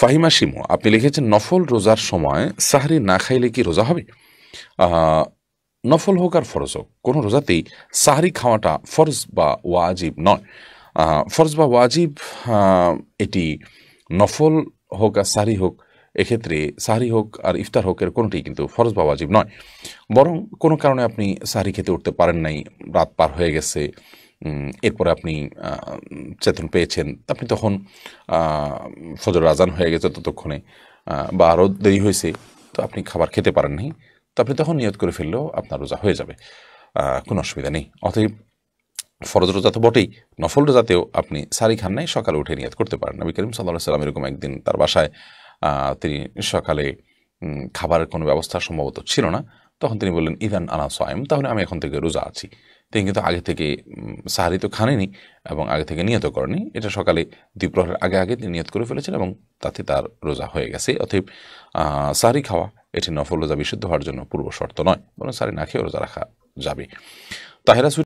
ফাহিমা শিমু আপনি লিখেছেন নফল রোজার সময় সাহারি না খাইলে কি রোজা হবে নফল হোক আর ফরজ হোক কোনো রোজাতেই সাহারি খাওয়াটা ফরজ বা ওয়াজিব নয় ফরজ বা ওয়াজিব এটি নফল হোক আর সাহারি হোক এক্ষেত্রে সাহারি হোক আর ইফতার হোক এর কোনোটি কিন্তু ফরজ বা ওয়াজিব নয় বরং কোনো কারণে আপনি সাহারি খেতে উঠতে পারেন নাই রাত পার হয়ে গেছে এরপরে আপনি চেতন পেয়েছেন আপনি তখন ফজর আজান হয়ে গেছে ততক্ষণে বা আরও দেরি হয়েছে তো আপনি খাবার খেতে পারেননি তো আপনি তখন নিয়ত করে ফেললেও আপনার রোজা হয়ে যাবে কোনো অসুবিধা নেই অতএব ফরজ রোজা তো বটেই নফল রোজাতেও আপনি সারি খান নাই সকালে উঠে নিয়ত করতে পারেন নবী করিম সাল্লাহ সাল্লাম এরকম একদিন তার বাসায় তিনি সকালে খাবারের কোনো ব্যবস্থা সম্ভবত ছিল না তখন তিনি বললেন ইদান আনা সয়েম তাহলে আমি এখন থেকে রোজা আছি তিনি কিন্তু আগে থেকে সাহারি তো খানেনি এবং আগে থেকে নিয়ত করেনি এটা সকালে দুই প্রহরের আগে আগে তিনি নিয়ত করে ফেলেছেন এবং তাতে তার রোজা হয়ে গেছে অতএব সাহারি খাওয়া এটি নফল রোজা বিশুদ্ধ হওয়ার জন্য পূর্ব শর্ত নয় বরং সারি না খেয়ে রোজা রাখা যাবে তাহেরা